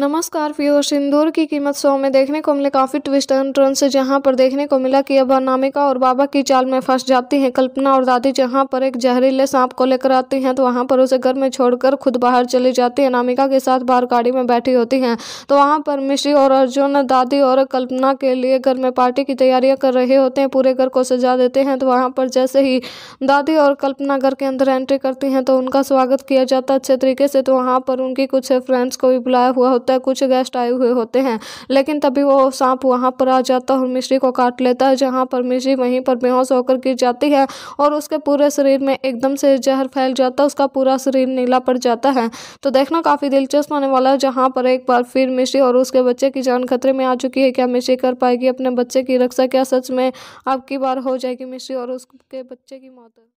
नमस्कार प्योर सिंदूर की कीमत शो में देखने को मिले काफ़ी ट्विस्ट एंड ट्रन से जहां पर देखने को मिला कि अब अनामिका और बाबा की चाल में फंस जाती हैं कल्पना और दादी जहां पर एक जहरीले सांप को लेकर आती हैं तो वहां पर उसे घर में छोड़कर खुद बाहर चली जाती है अनामिका के साथ बाहर गाड़ी में बैठी होती हैं तो वहाँ पर मिश्री और अर्जुन दादी और कल्पना के लिए घर में पार्टी की तैयारियाँ कर रहे होते हैं पूरे घर को सजा देते हैं तो वहाँ पर जैसे ही दादी और कल्पना घर के अंदर एंट्री करती हैं तो उनका स्वागत किया जाता अच्छे तरीके से तो वहाँ पर उनकी कुछ फ्रेंड्स को भी बुलाया हुआ होता होता है कुछ गेस्ट आए हुए होते हैं लेकिन तभी वो सांप वहाँ पर आ जाता है और मिश्री को काट लेता है जहाँ पर मिश्री वहीं पर बेहोश होकर गिर जाती है और उसके पूरे शरीर में एकदम से जहर फैल जाता है उसका पूरा शरीर नीला पड़ जाता है तो देखना काफ़ी दिलचस्प होने वाला है जहाँ पर एक बार फिर मिश्री और उसके बच्चे की जान खतरे में आ चुकी है क्या मिश्री कर पाएगी अपने बच्चे की रक्षा क्या सच में आपकी बार हो जाएगी मिश्री और उसके बच्चे की मौत